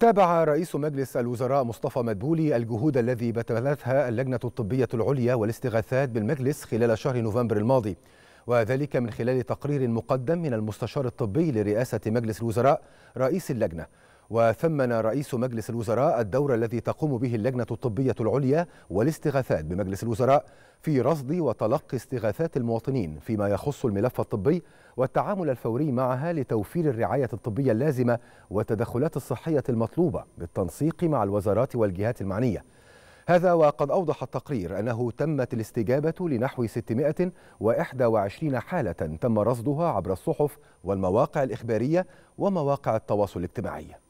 تابع رئيس مجلس الوزراء مصطفى مدبولي الجهود الذي بذلتها اللجنة الطبية العليا والاستغاثات بالمجلس خلال شهر نوفمبر الماضي وذلك من خلال تقرير مقدم من المستشار الطبي لرئاسة مجلس الوزراء رئيس اللجنة وثمن رئيس مجلس الوزراء الدور الذي تقوم به اللجنة الطبية العليا والاستغاثات بمجلس الوزراء في رصد وتلقي استغاثات المواطنين فيما يخص الملف الطبي والتعامل الفوري معها لتوفير الرعاية الطبية اللازمة والتدخلات الصحية المطلوبة بالتنسيق مع الوزارات والجهات المعنية هذا وقد أوضح التقرير أنه تمت الاستجابة لنحو 621 حالة تم رصدها عبر الصحف والمواقع الإخبارية ومواقع التواصل الاجتماعي